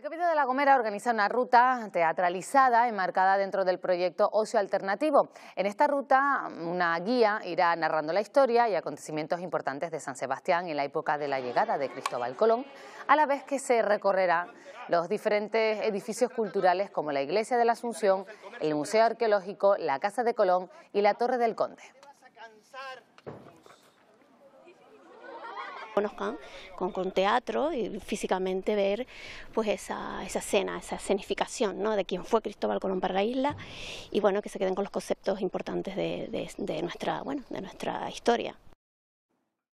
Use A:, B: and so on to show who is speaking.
A: El Capitán de La Gomera organiza una ruta teatralizada enmarcada dentro del proyecto Ocio Alternativo. En esta ruta, una guía irá narrando la historia y acontecimientos importantes de San Sebastián en la época de la llegada de Cristóbal Colón, a la vez que se recorrerá los diferentes edificios culturales como la Iglesia de la Asunción, el Museo Arqueológico, la Casa de Colón y la Torre del Conde
B: conozcan con, teatro y físicamente ver pues esa, esa escena, esa escenificación ¿no? de quién fue Cristóbal Colón para la isla y bueno, que se queden
C: con los conceptos importantes de, de nuestra, bueno, de nuestra historia.